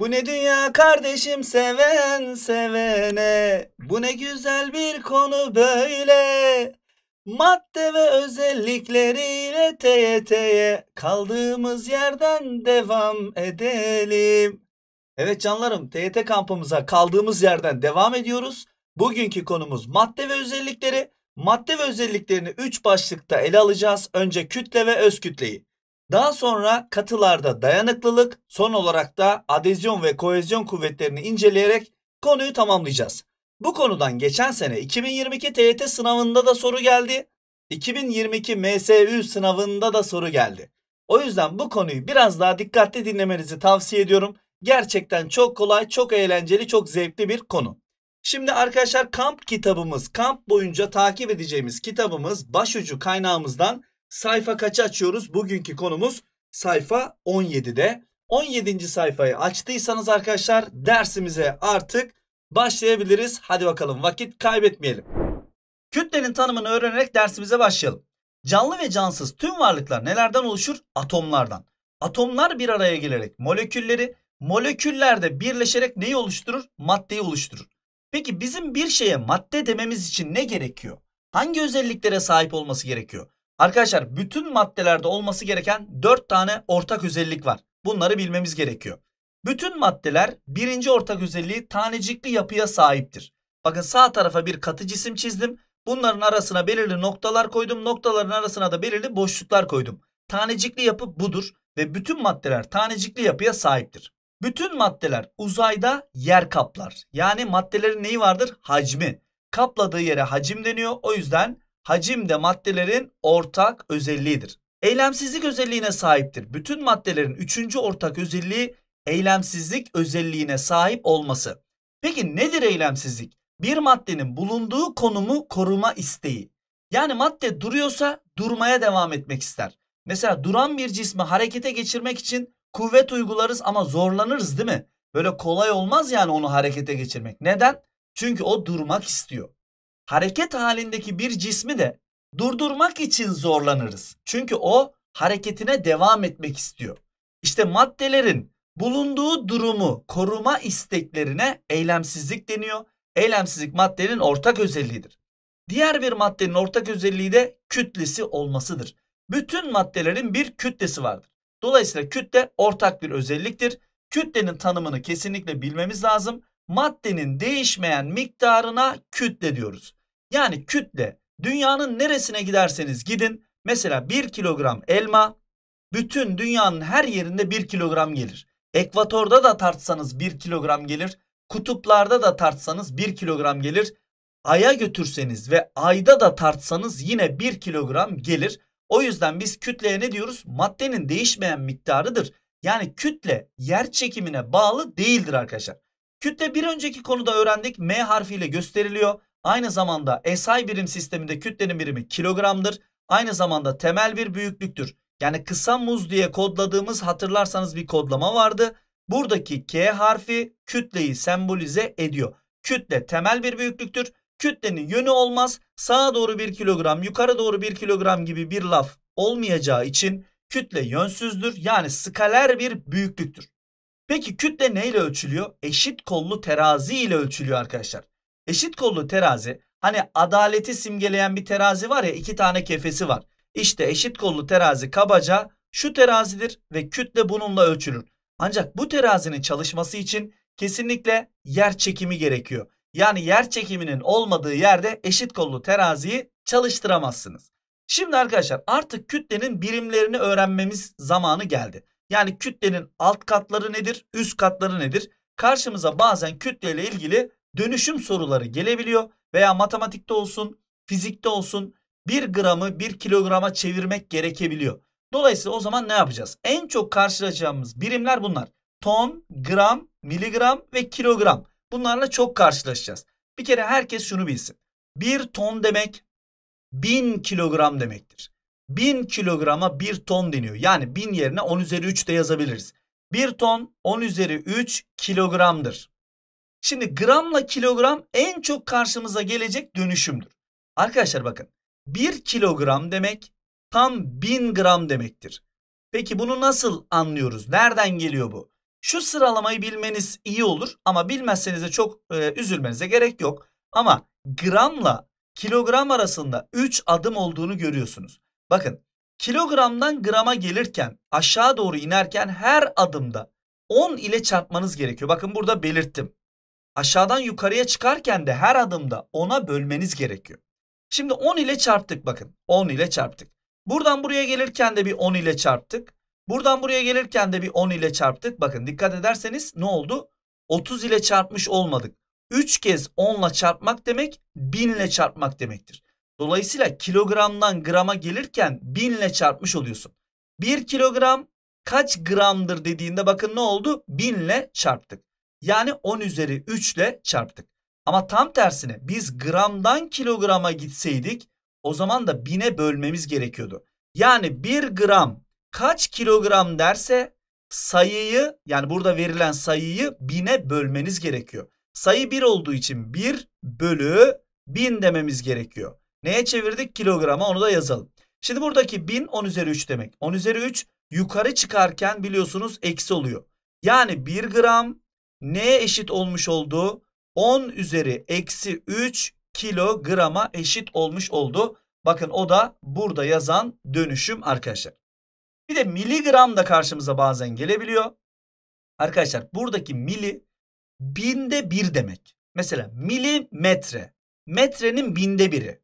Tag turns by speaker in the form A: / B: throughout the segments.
A: Bu ne dünya kardeşim seven sevene. Bu ne güzel bir konu böyle. Madde ve özellikleriyle TYT'ye kaldığımız yerden devam edelim. Evet canlarım TYT kampımıza kaldığımız yerden devam ediyoruz. Bugünkü konumuz madde ve özellikleri. Madde ve özelliklerini 3 başlıkta ele alacağız. Önce kütle ve öz kütleyi. Daha sonra katılarda dayanıklılık, son olarak da adezyon ve kohezyon kuvvetlerini inceleyerek konuyu tamamlayacağız. Bu konudan geçen sene 2022 TYT sınavında da soru geldi. 2022 MSÜ sınavında da soru geldi. O yüzden bu konuyu biraz daha dikkatli dinlemenizi tavsiye ediyorum. Gerçekten çok kolay, çok eğlenceli, çok zevkli bir konu. Şimdi arkadaşlar kamp kitabımız, kamp boyunca takip edeceğimiz kitabımız başucu kaynağımızdan Sayfa kaç açıyoruz? Bugünkü konumuz sayfa 17'de. 17. sayfayı açtıysanız arkadaşlar dersimize artık başlayabiliriz. Hadi bakalım vakit kaybetmeyelim. Kütlenin tanımını öğrenerek dersimize başlayalım. Canlı ve cansız tüm varlıklar nelerden oluşur? Atomlardan. Atomlar bir araya gelerek molekülleri, moleküller de birleşerek neyi oluşturur? Maddeyi oluşturur. Peki bizim bir şeye madde dememiz için ne gerekiyor? Hangi özelliklere sahip olması gerekiyor? Arkadaşlar bütün maddelerde olması gereken 4 tane ortak özellik var. Bunları bilmemiz gerekiyor. Bütün maddeler birinci ortak özelliği tanecikli yapıya sahiptir. Bakın sağ tarafa bir katı cisim çizdim. Bunların arasına belirli noktalar koydum. Noktaların arasına da belirli boşluklar koydum. Tanecikli yapı budur ve bütün maddeler tanecikli yapıya sahiptir. Bütün maddeler uzayda yer kaplar. Yani maddelerin neyi vardır? Hacmi. Kapladığı yere hacim deniyor. O yüzden hacim de maddelerin ortak özelliğidir. Eylemsizlik özelliğine sahiptir. Bütün maddelerin üçüncü ortak özelliği eylemsizlik özelliğine sahip olması. Peki nedir eylemsizlik? Bir maddenin bulunduğu konumu koruma isteği. Yani madde duruyorsa durmaya devam etmek ister. Mesela duran bir cismi harekete geçirmek için kuvvet uygularız ama zorlanırız değil mi? Böyle kolay olmaz yani onu harekete geçirmek. Neden? Çünkü o durmak istiyor hareket halindeki bir cismi de durdurmak için zorlanırız. Çünkü o hareketine devam etmek istiyor. İşte maddelerin bulunduğu durumu koruma isteklerine eylemsizlik deniyor. Eylemsizlik maddenin ortak özelliğidir. Diğer bir maddenin ortak özelliği de kütlesi olmasıdır. Bütün maddelerin bir kütlesi vardır. Dolayısıyla kütle ortak bir özelliktir. Kütlenin tanımını kesinlikle bilmemiz lazım. Maddenin değişmeyen miktarına kütle diyoruz. Yani kütle dünyanın neresine giderseniz gidin mesela 1 kilogram elma bütün dünyanın her yerinde 1 kilogram gelir. Ekvatorda da tartsanız 1 kilogram gelir. Kutuplarda da tartsanız 1 kilogram gelir. Ay'a götürseniz ve ayda da tartsanız yine 1 kilogram gelir. O yüzden biz kütleye ne diyoruz? Maddenin değişmeyen miktarıdır. Yani kütle yer çekimine bağlı değildir arkadaşlar. Kütle bir önceki konuda öğrendik M harfiyle gösteriliyor. Aynı zamanda SI birim sisteminde kütlenin birimi kilogramdır. Aynı zamanda temel bir büyüklüktür. Yani kısa muz diye kodladığımız hatırlarsanız bir kodlama vardı. Buradaki K harfi kütleyi sembolize ediyor. Kütle temel bir büyüklüktür. Kütlenin yönü olmaz. Sağa doğru bir kilogram, yukarı doğru bir kilogram gibi bir laf olmayacağı için kütle yönsüzdür. Yani skaler bir büyüklüktür. Peki kütle neyle ölçülüyor? Eşit kollu terazi ile ölçülüyor arkadaşlar. Eşit kollu terazi hani adaleti simgeleyen bir terazi var ya iki tane kefesi var. İşte eşit kollu terazi kabaca şu terazidir ve kütle bununla ölçülür. Ancak bu terazinin çalışması için kesinlikle yer çekimi gerekiyor. Yani yer çekiminin olmadığı yerde eşit kollu teraziyi çalıştıramazsınız. Şimdi arkadaşlar artık kütlenin birimlerini öğrenmemiz zamanı geldi. Yani kütlenin alt katları nedir, üst katları nedir? Karşımıza bazen kütleyle ilgili dönüşüm soruları gelebiliyor veya matematikte olsun, fizikte olsun bir gramı bir kilograma çevirmek gerekebiliyor. Dolayısıyla o zaman ne yapacağız? En çok karşılaşacağımız birimler bunlar. Ton, gram, miligram ve kilogram. Bunlarla çok karşılaşacağız. Bir kere herkes şunu bilsin. Bir ton demek bin kilogram demektir. Bin kilograma bir ton deniyor. Yani bin yerine 10 üzeri 3 de yazabiliriz. Bir ton 10 üzeri 3 kilogramdır. Şimdi gramla kilogram en çok karşımıza gelecek dönüşümdür. Arkadaşlar bakın 1 kilogram demek tam 1000 gram demektir. Peki bunu nasıl anlıyoruz? Nereden geliyor bu? Şu sıralamayı bilmeniz iyi olur ama bilmezseniz de çok e, üzülmenize gerek yok. Ama gramla kilogram arasında 3 adım olduğunu görüyorsunuz. Bakın kilogramdan grama gelirken aşağı doğru inerken her adımda 10 ile çarpmanız gerekiyor. Bakın burada belirttim aşağıdan yukarıya çıkarken de her adımda 10'a bölmeniz gerekiyor. Şimdi 10 ile çarptık bakın. 10 ile çarptık. Buradan buraya gelirken de bir 10 ile çarptık. Buradan buraya gelirken de bir 10 ile çarptık. Bakın dikkat ederseniz ne oldu? 30 ile çarpmış olmadık. 3 kez 10 ile çarpmak demek 1000 ile çarpmak demektir. Dolayısıyla kilogramdan grama gelirken 1000 ile çarpmış oluyorsun. 1 kilogram kaç gramdır dediğinde bakın ne oldu? 1000 ile çarptık. Yani 10 üzeri 3 ile çarptık. Ama tam tersine biz gramdan kilograma gitseydik o zaman da 1000'e bölmemiz gerekiyordu. Yani 1 gram kaç kilogram derse sayıyı yani burada verilen sayıyı 1000'e bölmeniz gerekiyor. Sayı 1 olduğu için 1 bölü 1000 dememiz gerekiyor. Neye çevirdik? Kilograma onu da yazalım. Şimdi buradaki 1000 10 üzeri 3 demek. 10 üzeri 3 yukarı çıkarken biliyorsunuz eksi oluyor. Yani 1 gram neye eşit olmuş oldu? 10 üzeri eksi 3 kilograma eşit olmuş oldu. Bakın o da burada yazan dönüşüm arkadaşlar. Bir de miligram da karşımıza bazen gelebiliyor. Arkadaşlar buradaki mili binde bir demek. Mesela milimetre. Metrenin binde biri.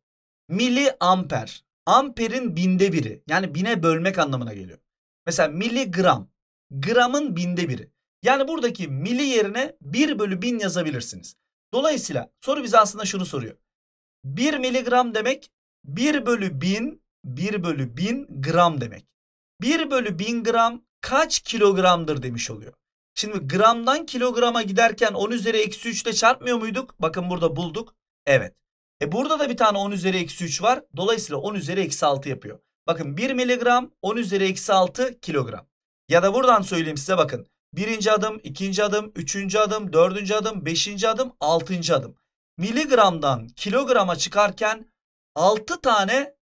A: Mili amper. Amperin binde biri. Yani bine bölmek anlamına geliyor. Mesela miligram. Gramın binde biri. Yani buradaki mili yerine 1 bölü 1000 yazabilirsiniz. Dolayısıyla soru bize aslında şunu soruyor. 1 miligram demek 1 bölü 1000 1 bölü 1000 gram demek. 1 bölü 1000 gram kaç kilogramdır demiş oluyor. Şimdi gramdan kilograma giderken 10 üzeri eksi 3 ile çarpmıyor muyduk? Bakın burada bulduk. Evet. E burada da bir tane 10 üzeri eksi 3 var. Dolayısıyla 10 üzeri eksi 6 yapıyor. Bakın 1 miligram 10 üzeri eksi 6 kilogram. Ya da buradan söyleyeyim size bakın. Birinci adım, ikinci adım, üçüncü adım, dördüncü adım, beşinci adım, altıncı adım. Miligramdan kilograma çıkarken 6 tane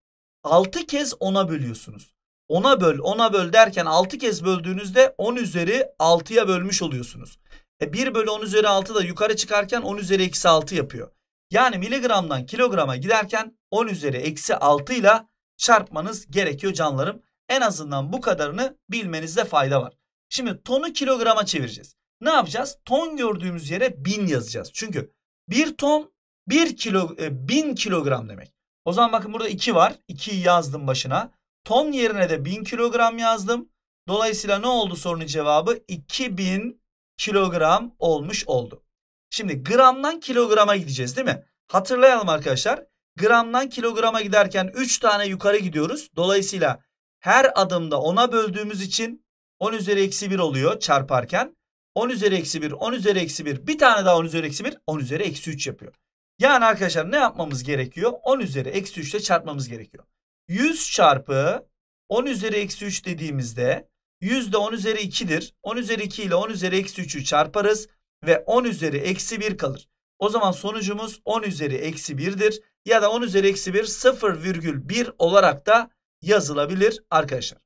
A: 6 kez 10'a bölüyorsunuz. 10'a böl, 10'a böl derken 6 kez böldüğünüzde 10 üzeri 6'ya bölmüş oluyorsunuz. E 1 bölü 10 üzeri 6 da yukarı çıkarken 10 üzeri eksi 6 yapıyor. Yani miligramdan kilograma giderken 10 üzeri eksi 6 ile çarpmanız gerekiyor canlarım. En azından bu kadarını bilmenizde fayda var. Şimdi tonu kilograma çevireceğiz. Ne yapacağız? Ton gördüğümüz yere bin yazacağız. Çünkü bir ton bir kilo, e, bin kilogram demek. O zaman bakın burada 2 var. 2'yi yazdım başına. Ton yerine de 1000 kilogram yazdım. Dolayısıyla ne oldu sorunun cevabı? 2000 kilogram olmuş oldu. Şimdi gramdan kilograma gideceğiz değil mi? Hatırlayalım arkadaşlar. Gramdan kilograma giderken 3 tane yukarı gidiyoruz. Dolayısıyla her adımda 10'a böldüğümüz için 10 üzeri eksi 1 oluyor çarparken. 10 üzeri eksi 1, 10 üzeri eksi 1. Bir tane daha 10 üzeri eksi 1, 10 üzeri eksi 3 yapıyor. Yani arkadaşlar ne yapmamız gerekiyor? 10 üzeri eksi 3 ile çarpmamız gerekiyor. 100 çarpı 10 üzeri eksi 3 dediğimizde 100 de 10 üzeri 2'dir. 10 üzeri 2 ile 10 üzeri eksi 3'ü çarparız ve 10 üzeri eksi 1 kalır. O zaman sonucumuz 10 üzeri eksi 1'dir. Ya da 10 üzeri eksi 1 0,1 olarak da yazılabilir arkadaşlar.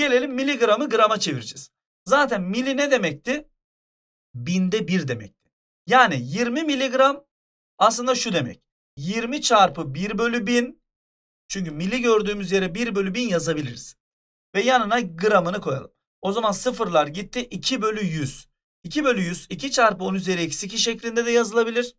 A: Gelelim miligramı grama çevireceğiz. Zaten mili ne demekti? Binde bir demekti. Yani 20 miligram aslında şu demek. 20 çarpı 1 bölü 1000. Çünkü mili gördüğümüz yere 1 bölü 1000 yazabiliriz. Ve yanına gramını koyalım. O zaman sıfırlar gitti 2 bölü 100. 2 bölü 100 2 çarpı 10 üzeri eksi 2 şeklinde de yazılabilir.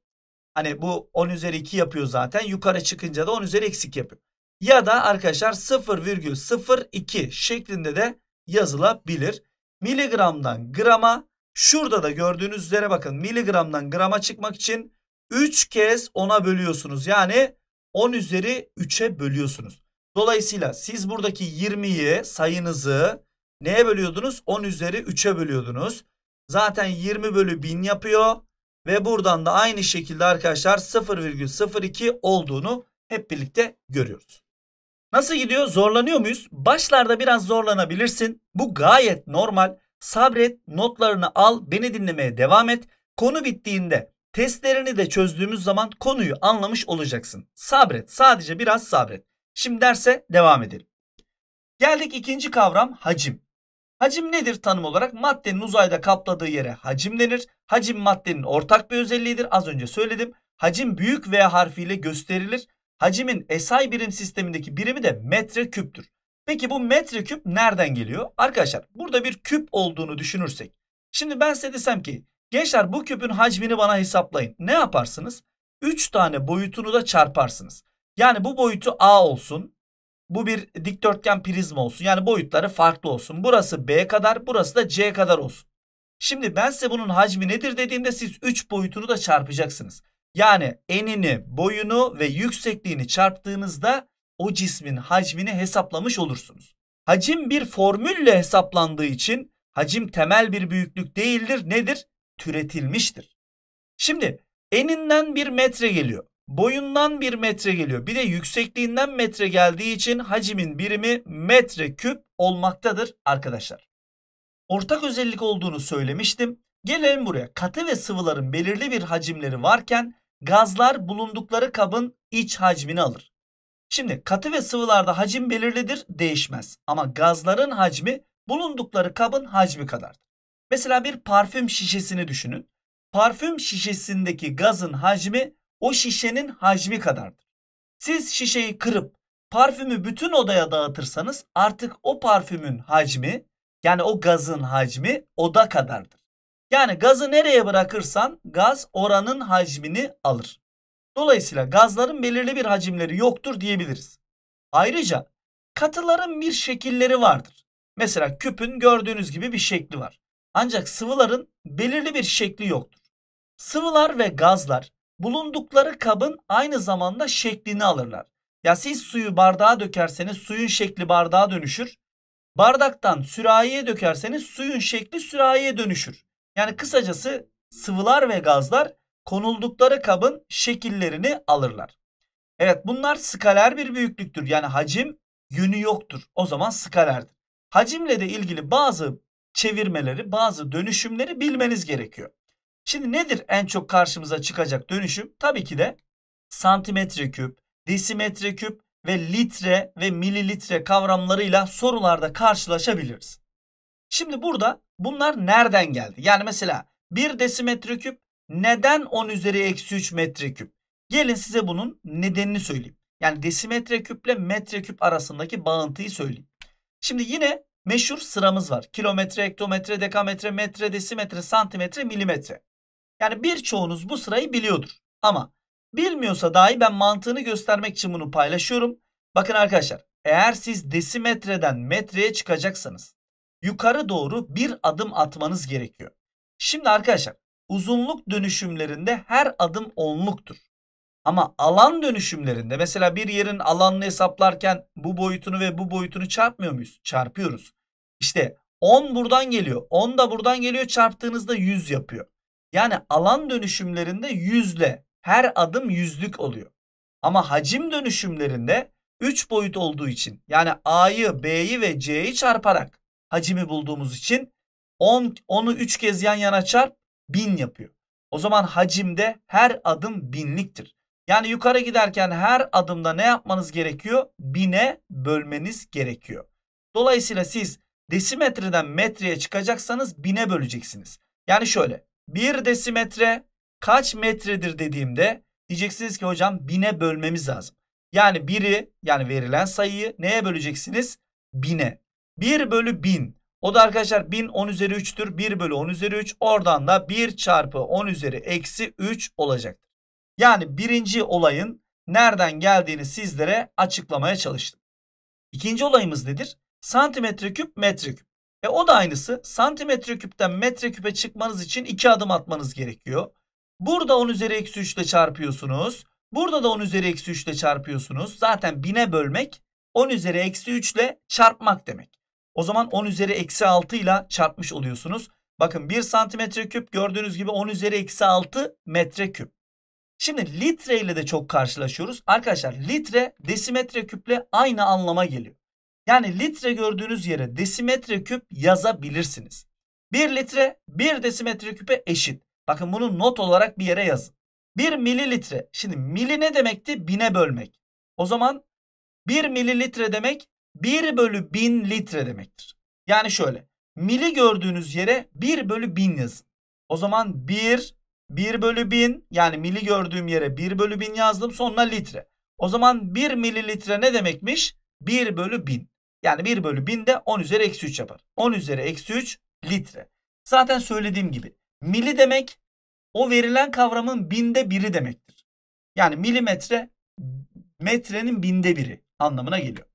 A: Hani bu 10 üzeri 2 yapıyor zaten. Yukarı çıkınca da 10 üzeri eksik yapıyor ya da arkadaşlar 0,02 şeklinde de yazılabilir. Miligramdan grama şurada da gördüğünüz üzere bakın miligramdan grama çıkmak için 3 kez 10'a bölüyorsunuz. Yani 10 üzeri 3'e bölüyorsunuz. Dolayısıyla siz buradaki 20'yi sayınızı neye bölüyordunuz? 10 üzeri 3'e bölüyordunuz. Zaten 20 bölü 1000 yapıyor. Ve buradan da aynı şekilde arkadaşlar 0,02 olduğunu hep birlikte görüyoruz. Nasıl gidiyor? Zorlanıyor muyuz? Başlarda biraz zorlanabilirsin. Bu gayet normal. Sabret, notlarını al, beni dinlemeye devam et. Konu bittiğinde testlerini de çözdüğümüz zaman konuyu anlamış olacaksın. Sabret, sadece biraz sabret. Şimdi derse devam edelim. Geldik ikinci kavram hacim. Hacim nedir tanım olarak? Maddenin uzayda kapladığı yere hacim denir. Hacim maddenin ortak bir özelliğidir. Az önce söyledim. Hacim büyük V harfiyle gösterilir. Hacmin SI birim sistemindeki birimi de metreküptür. Peki bu metreküp nereden geliyor? Arkadaşlar burada bir küp olduğunu düşünürsek. Şimdi ben size desem ki gençler bu küpün hacmini bana hesaplayın. Ne yaparsınız? 3 tane boyutunu da çarparsınız. Yani bu boyutu A olsun. Bu bir dikdörtgen prizma olsun. Yani boyutları farklı olsun. Burası B kadar burası da C kadar olsun. Şimdi ben size bunun hacmi nedir dediğimde siz 3 boyutunu da çarpacaksınız. Yani enini, boyunu ve yüksekliğini çarptığınızda o cismin hacmini hesaplamış olursunuz. Hacim bir formülle hesaplandığı için hacim temel bir büyüklük değildir. Nedir? Türetilmiştir. Şimdi eninden bir metre geliyor. Boyundan bir metre geliyor. Bir de yüksekliğinden metre geldiği için hacimin birimi metre küp olmaktadır arkadaşlar. Ortak özellik olduğunu söylemiştim. Gelelim buraya. Katı ve sıvıların belirli bir hacimleri varken Gazlar bulundukları kabın iç hacmini alır. Şimdi katı ve sıvılarda hacim belirlidir, değişmez. Ama gazların hacmi bulundukları kabın hacmi kadardır. Mesela bir parfüm şişesini düşünün. Parfüm şişesindeki gazın hacmi o şişenin hacmi kadardır. Siz şişeyi kırıp parfümü bütün odaya dağıtırsanız artık o parfümün hacmi yani o gazın hacmi oda kadardır. Yani gazı nereye bırakırsan gaz oranın hacmini alır. Dolayısıyla gazların belirli bir hacimleri yoktur diyebiliriz. Ayrıca katıların bir şekilleri vardır. Mesela küpün gördüğünüz gibi bir şekli var. Ancak sıvıların belirli bir şekli yoktur. Sıvılar ve gazlar bulundukları kabın aynı zamanda şeklini alırlar. Ya siz suyu bardağa dökerseniz suyun şekli bardağa dönüşür. Bardaktan sürahiye dökerseniz suyun şekli sürahiye dönüşür. Yani kısacası sıvılar ve gazlar konuldukları kabın şekillerini alırlar. Evet bunlar skaler bir büyüklüktür. Yani hacim yönü yoktur. O zaman skalerdir. Hacimle de ilgili bazı çevirmeleri, bazı dönüşümleri bilmeniz gerekiyor. Şimdi nedir en çok karşımıza çıkacak dönüşüm? Tabii ki de santimetre küp, desimetre küp ve litre ve mililitre kavramlarıyla sorularda karşılaşabiliriz. Şimdi burada Bunlar nereden geldi? Yani mesela 1 desimetreküp neden 10 üzeri eksi 3 metreküp? Gelin size bunun nedenini söyleyeyim. Yani desimetreküple metreküp arasındaki bağıntıyı söyleyeyim. Şimdi yine meşhur sıramız var. Kilometre, hektometre, dekametre, metre, desimetre, santimetre, milimetre. Yani birçoğunuz bu sırayı biliyordur. Ama bilmiyorsa dahi ben mantığını göstermek için bunu paylaşıyorum. Bakın arkadaşlar eğer siz desimetreden metreye çıkacaksanız yukarı doğru bir adım atmanız gerekiyor. Şimdi arkadaşlar uzunluk dönüşümlerinde her adım onluktur. Ama alan dönüşümlerinde mesela bir yerin alanını hesaplarken bu boyutunu ve bu boyutunu çarpmıyor muyuz? Çarpıyoruz. İşte 10 buradan geliyor. 10 da buradan geliyor. Çarptığınızda 100 yapıyor. Yani alan dönüşümlerinde yüzle her adım yüzlük oluyor. Ama hacim dönüşümlerinde 3 boyut olduğu için yani A'yı, B'yi ve C'yi çarparak Hacimi bulduğumuz için 10, 10'u 3 kez yan yana çarp 1000 yapıyor. O zaman hacimde her adım binliktir. Yani yukarı giderken her adımda ne yapmanız gerekiyor? Bine bölmeniz gerekiyor. Dolayısıyla siz desimetreden metreye çıkacaksanız bine böleceksiniz. Yani şöyle bir desimetre kaç metredir dediğimde diyeceksiniz ki hocam bine bölmemiz lazım. Yani biri yani verilen sayıyı neye böleceksiniz? Bine. 1 bölü 1000. O da arkadaşlar 1000 10 üzeri 3'tür. 1 bölü 10 üzeri 3. Oradan da 1 çarpı 10 üzeri eksi 3 olacaktır. Yani birinci olayın nereden geldiğini sizlere açıklamaya çalıştım. İkinci olayımız nedir? Santimetre küp metre küp. E o da aynısı. Santimetre küpten metre küpe çıkmanız için 2 adım atmanız gerekiyor. Burada 10 üzeri eksi 3 ile çarpıyorsunuz. Burada da 10 üzeri eksi 3 ile çarpıyorsunuz. Zaten 1000'e bölmek 10 üzeri eksi 3 ile çarpmak demek. O zaman 10 üzeri eksi 6 ile çarpmış oluyorsunuz. Bakın 1 santimetre küp gördüğünüz gibi 10 üzeri eksi 6 metre küp. Şimdi litre ile de çok karşılaşıyoruz. Arkadaşlar litre desimetre küple aynı anlama geliyor. Yani litre gördüğünüz yere desimetre küp yazabilirsiniz. 1 litre 1 desimetre küpe eşit. Bakın bunu not olarak bir yere yazın. 1 mililitre. Şimdi mili ne demekti? Bine bölmek. O zaman 1 mililitre demek 1 bölü 1000 litre demektir. Yani şöyle mili gördüğünüz yere 1 bölü 1000 yazın. O zaman 1 1 bölü 1000 yani mili gördüğüm yere 1 bölü 1000 yazdım sonra litre. O zaman 1 mililitre ne demekmiş? 1 bölü 1000. Yani 1 bölü 1000 de 10 üzeri eksi 3 yapar. 10 üzeri eksi 3 litre. Zaten söylediğim gibi mili demek o verilen kavramın binde biri demektir. Yani milimetre metrenin binde biri anlamına geliyor.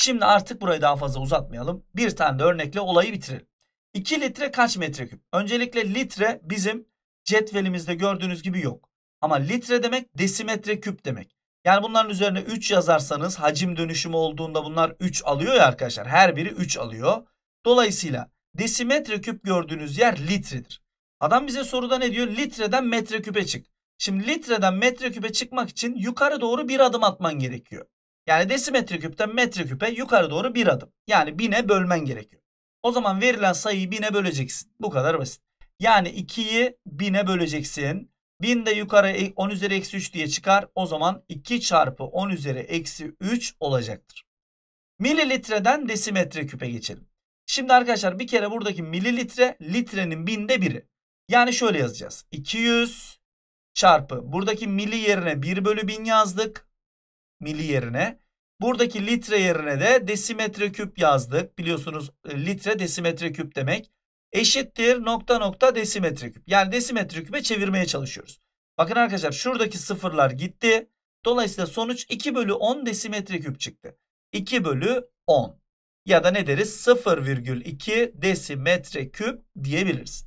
A: Şimdi artık burayı daha fazla uzatmayalım. Bir tane de örnekle olayı bitirelim. 2 litre kaç metreküp? Öncelikle litre bizim cetvelimizde gördüğünüz gibi yok. Ama litre demek desimetre küp demek. Yani bunların üzerine 3 yazarsanız hacim dönüşümü olduğunda bunlar 3 alıyor ya arkadaşlar. Her biri 3 alıyor. Dolayısıyla desimetre küp gördüğünüz yer litredir. Adam bize soruda ne diyor? Litreden metreküpe çık. Şimdi litreden metreküpe çıkmak için yukarı doğru bir adım atman gerekiyor. Yani desimetre küpten metre küpe yukarı doğru bir adım. Yani bine bölmen gerekiyor. O zaman verilen sayıyı bine böleceksin. Bu kadar basit. Yani 2'yi bine böleceksin. 1000 de yukarı 10 e, üzeri eksi 3 diye çıkar. O zaman 2 çarpı 10 üzeri eksi 3 olacaktır. Mililitreden desimetre küpe geçelim. Şimdi arkadaşlar bir kere buradaki mililitre litrenin binde biri. Yani şöyle yazacağız. 200 çarpı buradaki mili yerine 1 bölü 1000 yazdık mili yerine. Buradaki litre yerine de desimetre küp yazdık. Biliyorsunuz e, litre desimetre küp demek. Eşittir nokta nokta desimetre küp. Yani desimetre küpe çevirmeye çalışıyoruz. Bakın arkadaşlar şuradaki sıfırlar gitti. Dolayısıyla sonuç 2 bölü 10 desimetre küp çıktı. 2 bölü 10 ya da ne deriz 0,2 desimetre küp diyebiliriz.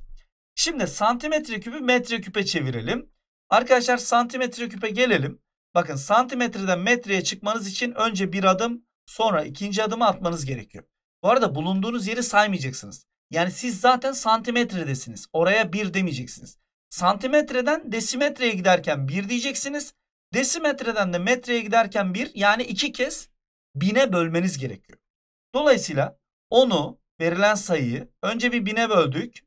A: Şimdi santimetre küpü metre küpe çevirelim. Arkadaşlar santimetre küpe gelelim. Bakın santimetreden metreye çıkmanız için önce bir adım sonra ikinci adımı atmanız gerekiyor. Bu arada bulunduğunuz yeri saymayacaksınız. Yani siz zaten santimetredesiniz. Oraya bir demeyeceksiniz. Santimetreden desimetreye giderken bir diyeceksiniz. Desimetreden de metreye giderken bir yani iki kez bine bölmeniz gerekiyor. Dolayısıyla onu verilen sayıyı önce bir bine böldük.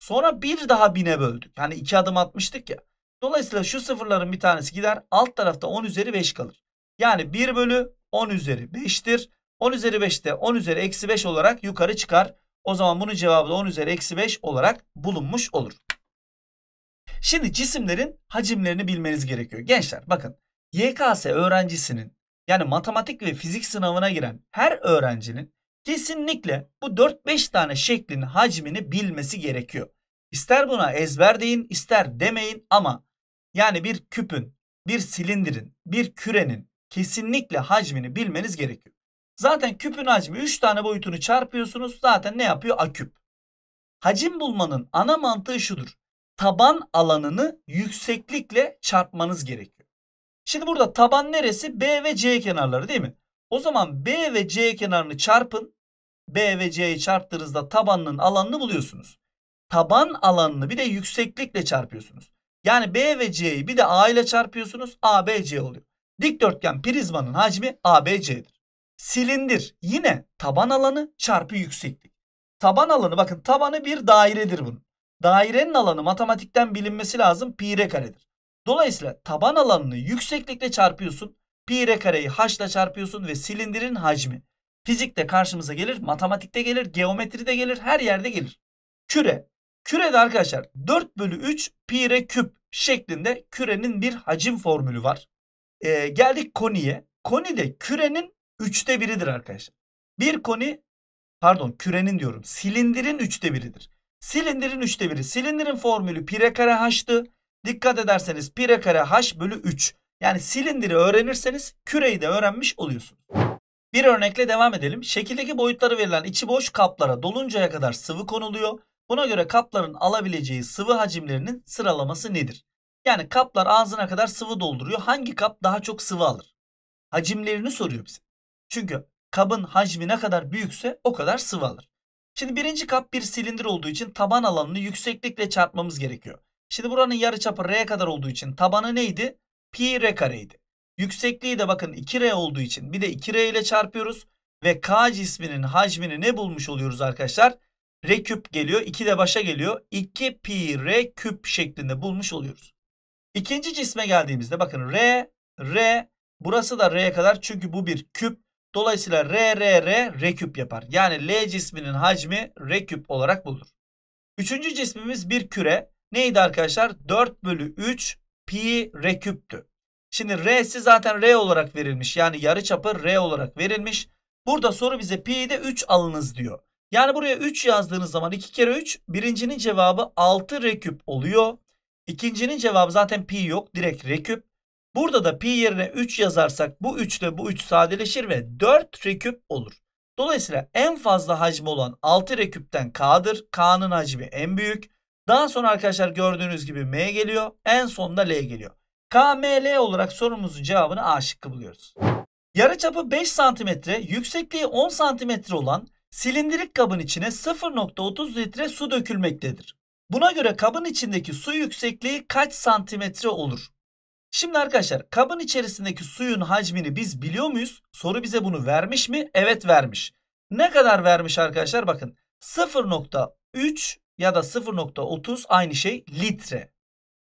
A: Sonra bir daha bine böldük. Yani iki adım atmıştık ya. Dolayısıyla şu sıfırların bir tanesi gider. Alt tarafta 10 üzeri 5 kalır. Yani 1 bölü 10 üzeri 5'tir. 10 üzeri 5 de 10 üzeri eksi 5 olarak yukarı çıkar. O zaman bunun cevabı da 10 üzeri eksi 5 olarak bulunmuş olur. Şimdi cisimlerin hacimlerini bilmeniz gerekiyor. Gençler bakın YKS öğrencisinin yani matematik ve fizik sınavına giren her öğrencinin kesinlikle bu 4-5 tane şeklin hacmini bilmesi gerekiyor. İster buna ezber deyin ister demeyin ama yani bir küpün, bir silindirin, bir kürenin kesinlikle hacmini bilmeniz gerekiyor. Zaten küpün hacmi 3 tane boyutunu çarpıyorsunuz. Zaten ne yapıyor? Aküp. Hacim bulmanın ana mantığı şudur. Taban alanını yükseklikle çarpmanız gerekiyor. Şimdi burada taban neresi? B ve C kenarları değil mi? O zaman B ve C kenarını çarpın. B ve C'yi çarptığınızda tabanının alanını buluyorsunuz. Taban alanını bir de yükseklikle çarpıyorsunuz. Yani B ve C'yi bir de A ile çarpıyorsunuz. ABC oluyor. Dikdörtgen prizmanın hacmi ABC'dir. Silindir yine taban alanı çarpı yükseklik. Taban alanı bakın tabanı bir dairedir bunun. Dairenin alanı matematikten bilinmesi lazım pi r karedir. Dolayısıyla taban alanını yükseklikle çarpıyorsun. Pi r kareyi haçla çarpıyorsun ve silindirin hacmi. Fizikte karşımıza gelir, matematikte gelir, geometride gelir, her yerde gelir. Küre Kürede arkadaşlar 4 bölü 3 pi r küp şeklinde kürenin bir hacim formülü var. Ee, geldik koniye. Koni de kürenin üçte biridir arkadaşlar. Bir koni pardon kürenin diyorum silindirin üçte biridir. Silindirin üçte biri. Silindirin formülü pire kare h'tı. Dikkat ederseniz pire kare h bölü 3. Yani silindiri öğrenirseniz küreyi de öğrenmiş oluyorsunuz. Bir örnekle devam edelim. Şekildeki boyutları verilen içi boş kaplara doluncaya kadar sıvı konuluyor. Buna göre kapların alabileceği sıvı hacimlerinin sıralaması nedir? Yani kaplar ağzına kadar sıvı dolduruyor. Hangi kap daha çok sıvı alır? Hacimlerini soruyor bize. Çünkü kabın hacmi ne kadar büyükse o kadar sıvı alır. Şimdi birinci kap bir silindir olduğu için taban alanını yükseklikle çarpmamız gerekiyor. Şimdi buranın yarıçapı r kadar olduğu için tabanı neydi? Pi r kareydi. Yüksekliği de bakın 2r olduğu için bir de 2r ile çarpıyoruz. Ve k cisminin hacmini ne bulmuş oluyoruz arkadaşlar? R küp geliyor. 2 de başa geliyor. 2 pi R küp şeklinde bulmuş oluyoruz. İkinci cisme geldiğimizde bakın R, R burası da R'ye kadar çünkü bu bir küp. Dolayısıyla R, R, R, R küp yapar. Yani L cisminin hacmi R küp olarak bulunur. Üçüncü cismimiz bir küre. Neydi arkadaşlar? 4 bölü 3 pi R küptü. Şimdi R'si zaten R olarak verilmiş. Yani yarı çapı R olarak verilmiş. Burada soru bize pi'de de 3 alınız diyor. Yani buraya 3 yazdığınız zaman 2 kere 3 birincinin cevabı 6 reküp oluyor. İkincinin cevabı zaten pi yok direkt reküp. Burada da pi yerine 3 yazarsak bu 3 ile bu 3 sadeleşir ve 4 reküp olur. Dolayısıyla en fazla hacmi olan 6 reküpten K'dır. K'nın hacmi en büyük. Daha sonra arkadaşlar gördüğünüz gibi M geliyor. En sonunda L geliyor. KML olarak sorumuzun cevabını A şıkkı buluyoruz. çapı 5 cm, yüksekliği 10 cm olan Silindirik kabın içine 0.30 litre su dökülmektedir. Buna göre kabın içindeki su yüksekliği kaç santimetre olur? Şimdi arkadaşlar kabın içerisindeki suyun hacmini biz biliyor muyuz? Soru bize bunu vermiş mi? Evet vermiş. Ne kadar vermiş arkadaşlar? Bakın 0.3 ya da 0.30 aynı şey litre.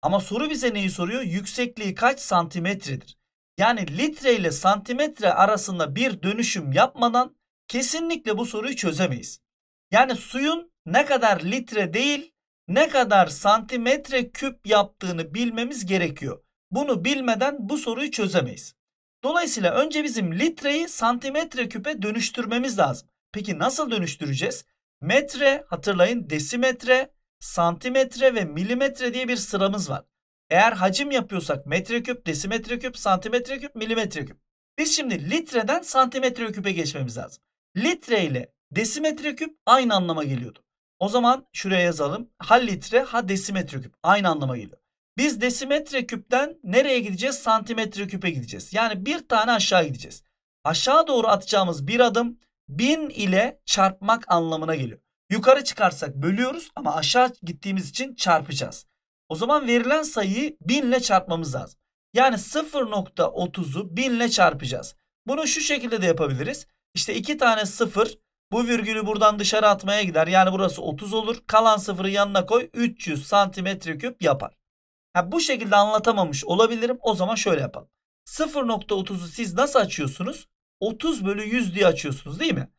A: Ama soru bize neyi soruyor? Yüksekliği kaç santimetredir? Yani litre ile santimetre arasında bir dönüşüm yapmadan kesinlikle bu soruyu çözemeyiz. Yani suyun ne kadar litre değil ne kadar santimetre küp yaptığını bilmemiz gerekiyor. Bunu bilmeden bu soruyu çözemeyiz. Dolayısıyla önce bizim litreyi santimetre küpe dönüştürmemiz lazım. Peki nasıl dönüştüreceğiz? Metre hatırlayın desimetre, santimetre ve milimetre diye bir sıramız var. Eğer hacim yapıyorsak metreküp, küp, milimetre küp. Biz şimdi litreden santimetre küp'e geçmemiz lazım. Litre ile desimetre küp aynı anlama geliyordu. O zaman şuraya yazalım. Ha litre ha desimetre küp aynı anlama geliyor. Biz desimetre küpten nereye gideceğiz? Santimetre küpe gideceğiz. Yani bir tane aşağı gideceğiz. Aşağı doğru atacağımız bir adım bin ile çarpmak anlamına geliyor. Yukarı çıkarsak bölüyoruz ama aşağı gittiğimiz için çarpacağız. O zaman verilen sayıyı 1000 ile çarpmamız lazım. Yani 0.30'u binle çarpacağız. Bunu şu şekilde de yapabiliriz. İşte iki tane sıfır bu virgülü buradan dışarı atmaya gider. Yani burası 30 olur. Kalan sıfırı yanına koy 300 santimetre küp yapar. Ha, bu şekilde anlatamamış olabilirim. O zaman şöyle yapalım. 0.30'u siz nasıl açıyorsunuz? 30 bölü 100 diye açıyorsunuz değil mi?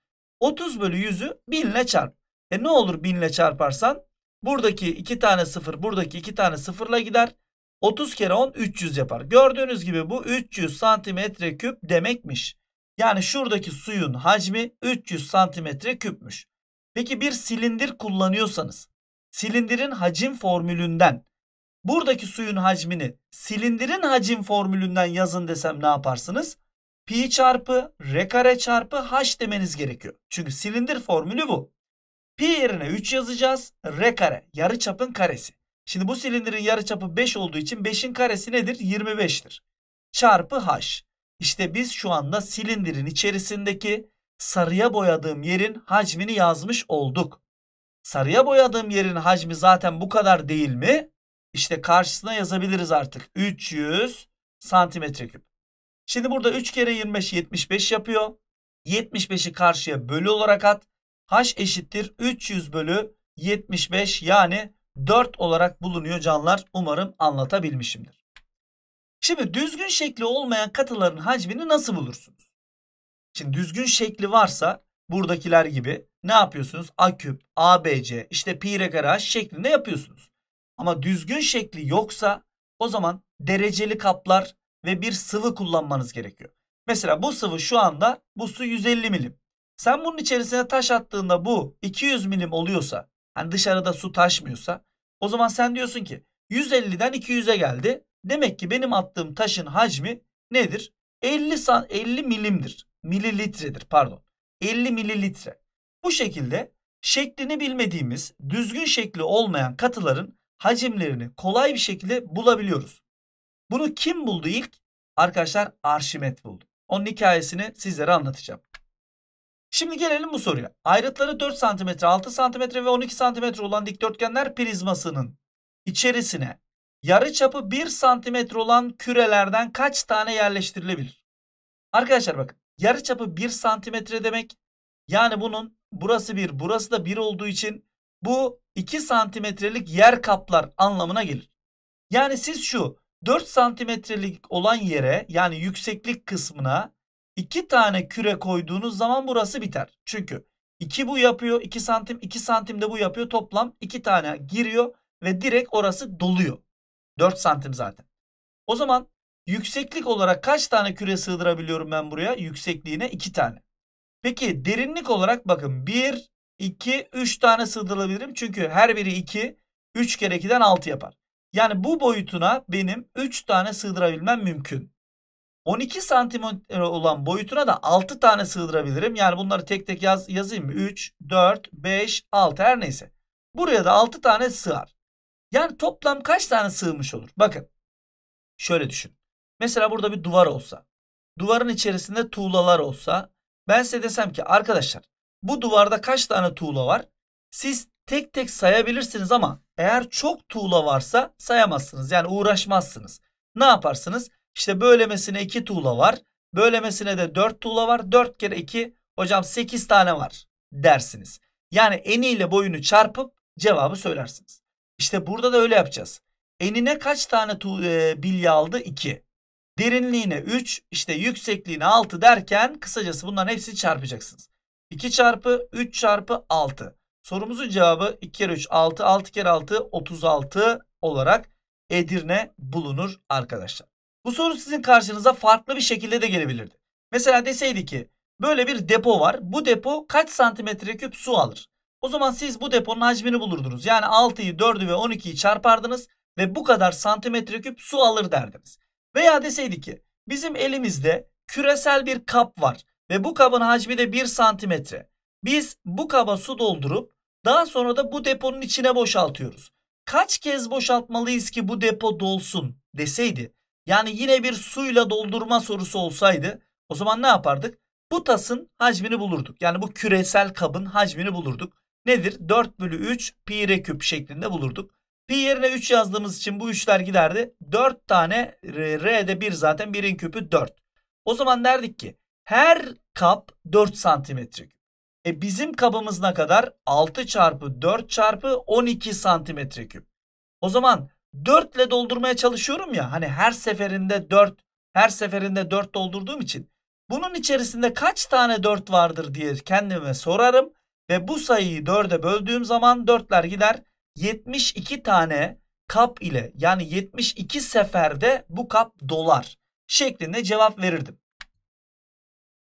A: 30 bölü 100'ü 1000 ile çarp. E ne olur 1000 ile çarparsan? Buradaki 2 tane 0 buradaki 2 tane 0 ile gider. 30 kere 10 300 yapar. Gördüğünüz gibi bu 300 santimetre küp demekmiş. Yani şuradaki suyun hacmi 300 santimetre küpmüş. Peki bir silindir kullanıyorsanız silindirin hacim formülünden buradaki suyun hacmini silindirin hacim formülünden yazın desem ne yaparsınız? Pi çarpı R kare çarpı H demeniz gerekiyor. Çünkü silindir formülü bu. Pi yerine 3 yazacağız. R kare yarı çapın karesi. Şimdi bu silindirin yarı çapı 5 olduğu için 5'in karesi nedir? 25'tir. Çarpı H. İşte biz şu anda silindirin içerisindeki sarıya boyadığım yerin hacmini yazmış olduk. Sarıya boyadığım yerin hacmi zaten bu kadar değil mi? İşte karşısına yazabiliriz artık 300 santimetre küp. Şimdi burada 3 kere 25 75 yapıyor. 75'i karşıya bölü olarak at. H eşittir 300 bölü 75 yani 4 olarak bulunuyor canlar. Umarım anlatabilmişimdir. Şimdi düzgün şekli olmayan katıların hacmini nasıl bulursunuz? Şimdi düzgün şekli varsa buradakiler gibi ne yapıyorsunuz? A küp, ABC, işte pi re kare h şeklinde yapıyorsunuz. Ama düzgün şekli yoksa o zaman dereceli kaplar ve bir sıvı kullanmanız gerekiyor. Mesela bu sıvı şu anda bu su 150 milim. Sen bunun içerisine taş attığında bu 200 milim oluyorsa hani dışarıda su taşmıyorsa o zaman sen diyorsun ki 150'den 200'e geldi. Demek ki benim attığım taşın hacmi nedir? 50 san 50 milimdir. Mililitredir pardon. 50 mililitre. Bu şekilde şeklini bilmediğimiz düzgün şekli olmayan katıların hacimlerini kolay bir şekilde bulabiliyoruz. Bunu kim buldu ilk? Arkadaşlar Arşimet buldu. Onun hikayesini sizlere anlatacağım. Şimdi gelelim bu soruya. Ayrıtları 4 cm, 6 cm ve 12 cm olan dikdörtgenler prizmasının içerisine yarı çapı 1 santimetre olan kürelerden kaç tane yerleştirilebilir? Arkadaşlar bakın yarı çapı 1 santimetre demek yani bunun burası 1 burası da 1 olduğu için bu 2 santimetrelik yer kaplar anlamına gelir. Yani siz şu 4 santimetrelik olan yere yani yükseklik kısmına 2 tane küre koyduğunuz zaman burası biter. Çünkü 2 bu yapıyor 2 santim 2 santim de bu yapıyor toplam 2 tane giriyor ve direkt orası doluyor. 4 santim zaten. O zaman yükseklik olarak kaç tane küre sığdırabiliyorum ben buraya? Yüksekliğine 2 tane. Peki derinlik olarak bakın 1, 2, 3 tane sığdırabilirim. Çünkü her biri 2, 3 kere 2'den 6 yapar. Yani bu boyutuna benim 3 tane sığdırabilmem mümkün. 12 santimetre olan boyutuna da 6 tane sığdırabilirim. Yani bunları tek tek yaz, yazayım mı? 3, 4, 5, 6 her neyse. Buraya da 6 tane sığar. Yani toplam kaç tane sığmış olur? Bakın şöyle düşün. Mesela burada bir duvar olsa. Duvarın içerisinde tuğlalar olsa. Ben size desem ki arkadaşlar bu duvarda kaç tane tuğla var? Siz tek tek sayabilirsiniz ama eğer çok tuğla varsa sayamazsınız. Yani uğraşmazsınız. Ne yaparsınız? İşte böylemesine 2 tuğla var. Böylemesine de 4 tuğla var. 4 kere 2 hocam 8 tane var dersiniz. Yani eniyle boyunu çarpıp cevabı söylersiniz. İşte burada da öyle yapacağız. Enine kaç tane tu, e, bilye aldı? 2. Derinliğine 3, işte yüksekliğine 6 derken kısacası bunların hepsini çarpacaksınız. 2 çarpı 3 çarpı 6. Sorumuzun cevabı 2 kere 3 6, 6 kere 6 36 olarak Edirne bulunur arkadaşlar. Bu soru sizin karşınıza farklı bir şekilde de gelebilirdi. Mesela deseydi ki böyle bir depo var. Bu depo kaç santimetre küp su alır? O zaman siz bu deponun hacmini bulurdunuz. Yani 6'yı 4'ü ve 12'yi çarpardınız ve bu kadar santimetre küp su alır derdiniz. Veya deseydi ki bizim elimizde küresel bir kap var ve bu kabın hacmi de 1 santimetre. Biz bu kaba su doldurup daha sonra da bu deponun içine boşaltıyoruz. Kaç kez boşaltmalıyız ki bu depo dolsun deseydi. Yani yine bir suyla doldurma sorusu olsaydı o zaman ne yapardık? Bu tasın hacmini bulurduk. Yani bu küresel kabın hacmini bulurduk nedir? 4 bölü 3 pi r küp şeklinde bulurduk. Pi yerine 3 yazdığımız için bu 3'ler giderdi. 4 tane R'de 1 zaten 1'in küpü 4. O zaman derdik ki her kap 4 santimetre küp. E bizim kabımız ne kadar? 6 çarpı 4 çarpı 12 santimetre küp. O zaman 4 ile doldurmaya çalışıyorum ya. Hani her seferinde 4, her seferinde 4 doldurduğum için. Bunun içerisinde kaç tane 4 vardır diye kendime sorarım. Ve bu sayıyı 4'e böldüğüm zaman 4'ler gider. 72 tane kap ile yani 72 seferde bu kap dolar şeklinde cevap verirdim.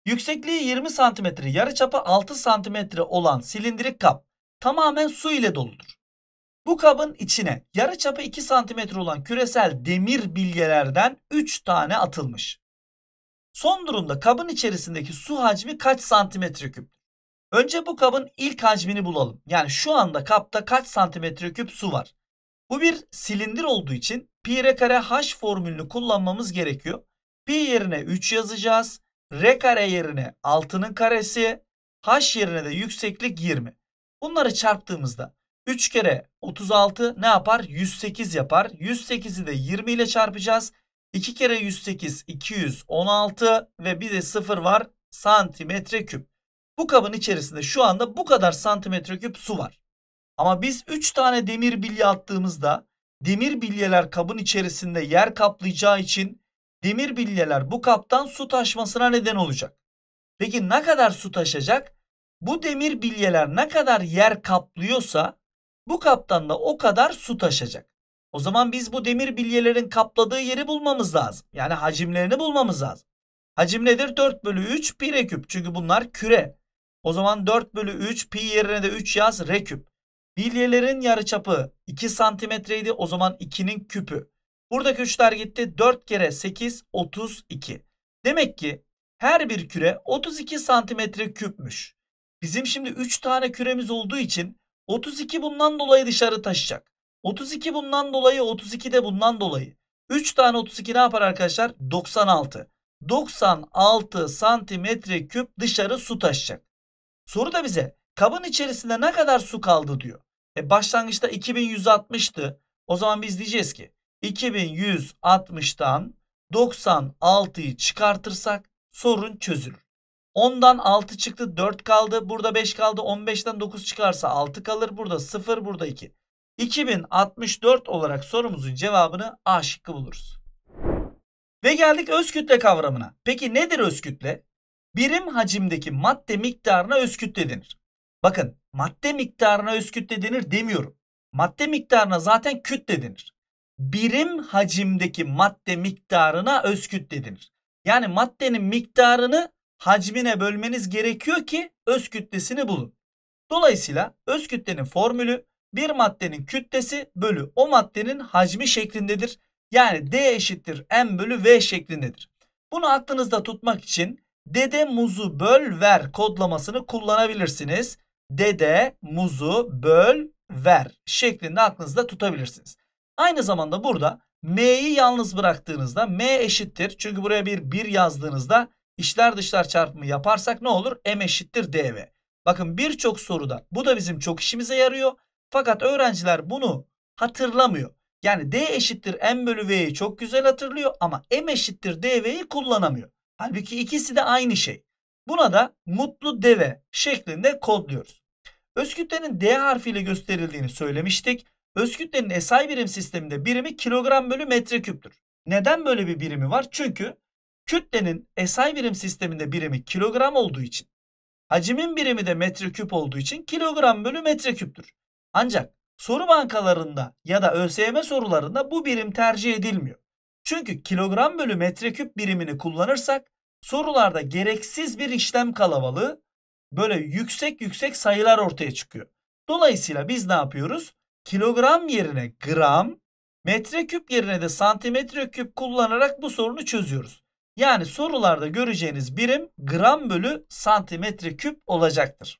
A: Yüksekliği 20 cm, yarıçapı 6 cm olan silindirik kap tamamen su ile doludur. Bu kabın içine yarıçapı 2 cm olan küresel demir bilyelerden 3 tane atılmış. Son durumda kabın içerisindeki su hacmi kaç santimetre küp? Önce bu kabın ilk hacmini bulalım. Yani şu anda kapta kaç santimetre küp su var? Bu bir silindir olduğu için pi r kare h formülünü kullanmamız gerekiyor. Pi yerine 3 yazacağız. R kare yerine 6'nın karesi. H yerine de yükseklik 20. Bunları çarptığımızda 3 kere 36 ne yapar? 108 yapar. 108'i de 20 ile çarpacağız. 2 kere 108 216 ve bir de 0 var santimetre küp. Bu kabın içerisinde şu anda bu kadar santimetre küp su var. Ama biz 3 tane demir bilye attığımızda demir bilyeler kabın içerisinde yer kaplayacağı için demir bilyeler bu kaptan su taşmasına neden olacak. Peki ne kadar su taşacak? Bu demir bilyeler ne kadar yer kaplıyorsa bu kaptan da o kadar su taşacak. O zaman biz bu demir bilyelerin kapladığı yeri bulmamız lazım. Yani hacimlerini bulmamız lazım. Hacim nedir? 4 bölü 3 pire küp. Çünkü bunlar küre. O zaman 4 bölü 3 pi yerine de 3 yaz reküp. Bilyelerin yarıçapı 2 santimetreydi. O zaman 2'nin küpü. Burada 3'ler gitti. 4 kere 8 32. Demek ki her bir küre 32 santimetre küpmüş. Bizim şimdi 3 tane küremiz olduğu için 32 bundan dolayı dışarı taşacak. 32 bundan dolayı 32 de bundan dolayı. 3 tane 32 ne yapar arkadaşlar? 96. 96 santimetre küp dışarı su taşacak. Soru da bize kabın içerisinde ne kadar su kaldı diyor. E başlangıçta 2160'tı. O zaman biz diyeceğiz ki 2160'tan 96'yı çıkartırsak sorun çözülür. 10'dan 6 çıktı 4 kaldı. Burada 5 kaldı. 15'ten 9 çıkarsa 6 kalır. Burada 0 burada 2. 2064 olarak sorumuzun cevabını A şıkkı buluruz. Ve geldik öz kütle kavramına. Peki nedir öz kütle? birim hacimdeki madde miktarına öz kütle denir. Bakın madde miktarına öz kütle denir demiyorum. Madde miktarına zaten kütle denir. Birim hacimdeki madde miktarına öz kütle denir. Yani maddenin miktarını hacmine bölmeniz gerekiyor ki öz kütlesini bulun. Dolayısıyla öz kütlenin formülü bir maddenin kütlesi bölü o maddenin hacmi şeklindedir. Yani D eşittir M bölü V şeklindedir. Bunu aklınızda tutmak için Dede muzu böl ver kodlamasını kullanabilirsiniz. Dede muzu böl ver şeklinde aklınızda tutabilirsiniz. Aynı zamanda burada m'yi yalnız bıraktığınızda m eşittir. Çünkü buraya bir 1 yazdığınızda içler dışlar çarpımı yaparsak ne olur? m eşittir dv. Bakın birçok soruda bu da bizim çok işimize yarıyor. Fakat öğrenciler bunu hatırlamıyor. Yani d eşittir m bölü v'yi çok güzel hatırlıyor ama m eşittir dv'yi kullanamıyor. Halbuki ikisi de aynı şey. Buna da mutlu deve şeklinde kodluyoruz. Öz kütlenin D harfiyle gösterildiğini söylemiştik. Öz kütlenin SI birim sisteminde birimi kilogram bölü metreküptür. Neden böyle bir birimi var? Çünkü kütlenin SI birim sisteminde birimi kilogram olduğu için Hacmin birimi de metreküp olduğu için kilogram bölü metreküptür. Ancak soru bankalarında ya da ÖSYM sorularında bu birim tercih edilmiyor. Çünkü kilogram bölü metreküp birimini kullanırsak sorularda gereksiz bir işlem kalabalığı böyle yüksek yüksek sayılar ortaya çıkıyor. Dolayısıyla biz ne yapıyoruz? Kilogram yerine gram, metreküp yerine de santimetre küp kullanarak bu sorunu çözüyoruz. Yani sorularda göreceğiniz birim gram bölü santimetre küp olacaktır.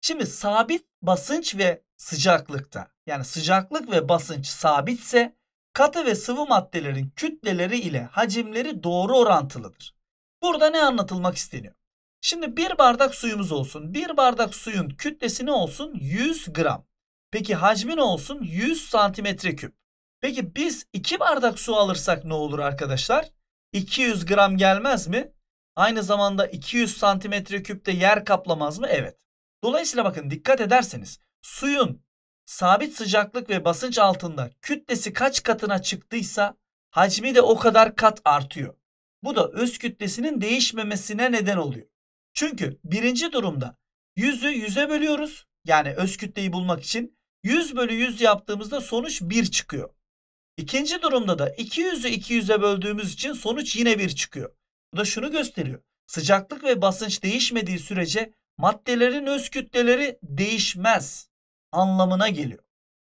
A: Şimdi sabit basınç ve sıcaklıkta yani sıcaklık ve basınç sabitse katı ve sıvı maddelerin kütleleri ile hacimleri doğru orantılıdır. Burada ne anlatılmak isteniyor? Şimdi bir bardak suyumuz olsun. Bir bardak suyun kütlesi ne olsun? 100 gram. Peki hacmi ne olsun? 100 santimetre küp. Peki biz 2 bardak su alırsak ne olur arkadaşlar? 200 gram gelmez mi? Aynı zamanda 200 santimetre küpte yer kaplamaz mı? Evet. Dolayısıyla bakın dikkat ederseniz suyun sabit sıcaklık ve basınç altında kütlesi kaç katına çıktıysa hacmi de o kadar kat artıyor. Bu da öz kütlesinin değişmemesine neden oluyor. Çünkü birinci durumda 100'ü 100'e bölüyoruz. Yani öz kütleyi bulmak için 100 bölü 100 yaptığımızda sonuç 1 çıkıyor. İkinci durumda da 200'ü 200'e böldüğümüz için sonuç yine 1 çıkıyor. Bu da şunu gösteriyor. Sıcaklık ve basınç değişmediği sürece maddelerin öz kütleleri değişmez anlamına geliyor.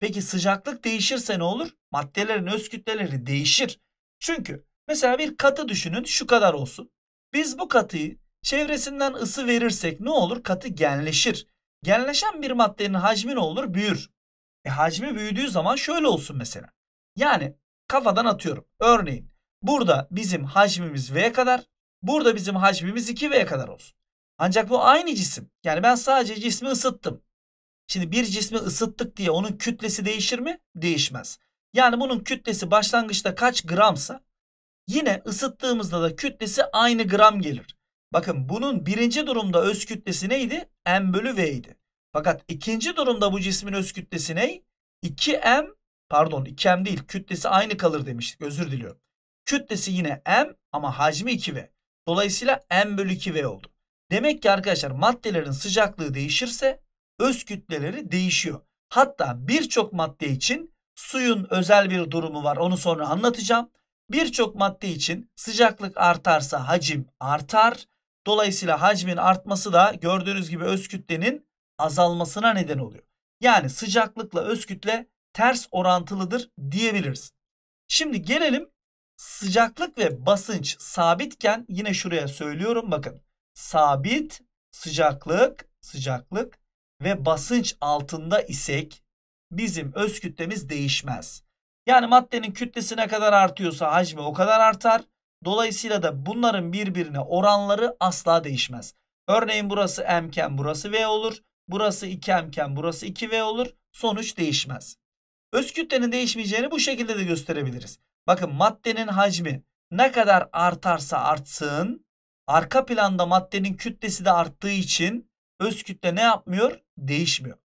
A: Peki sıcaklık değişirse ne olur? Maddelerin öz kütleleri değişir. Çünkü mesela bir katı düşünün şu kadar olsun. Biz bu katıyı çevresinden ısı verirsek ne olur? Katı genleşir. Genleşen bir maddenin hacmi ne olur? Büyür. E hacmi büyüdüğü zaman şöyle olsun mesela. Yani kafadan atıyorum. Örneğin burada bizim hacmimiz V kadar. Burada bizim hacmimiz 2V kadar olsun. Ancak bu aynı cisim. Yani ben sadece cismi ısıttım. Şimdi bir cismi ısıttık diye onun kütlesi değişir mi? Değişmez. Yani bunun kütlesi başlangıçta kaç gramsa yine ısıttığımızda da kütlesi aynı gram gelir. Bakın bunun birinci durumda öz kütlesi neydi? M bölü V idi. Fakat ikinci durumda bu cismin öz kütlesi ne? 2M pardon 2M değil kütlesi aynı kalır demiştik özür diliyorum. Kütlesi yine M ama hacmi 2V. Dolayısıyla M bölü 2V oldu. Demek ki arkadaşlar maddelerin sıcaklığı değişirse öz kütleleri değişiyor. Hatta birçok madde için suyun özel bir durumu var. Onu sonra anlatacağım. Birçok madde için sıcaklık artarsa hacim artar. Dolayısıyla hacmin artması da gördüğünüz gibi öz kütlenin azalmasına neden oluyor. Yani sıcaklıkla öz kütle ters orantılıdır diyebiliriz. Şimdi gelelim sıcaklık ve basınç sabitken yine şuraya söylüyorum bakın. Sabit sıcaklık sıcaklık ve basınç altında isek bizim öz kütlemiz değişmez. Yani maddenin kütlesi ne kadar artıyorsa hacmi o kadar artar. Dolayısıyla da bunların birbirine oranları asla değişmez. Örneğin burası m iken burası v olur. Burası 2m iken burası 2v olur. Sonuç değişmez. Öz kütlenin değişmeyeceğini bu şekilde de gösterebiliriz. Bakın maddenin hacmi ne kadar artarsa artsın arka planda maddenin kütlesi de arttığı için öz kütle ne yapmıyor? Değişmiyor.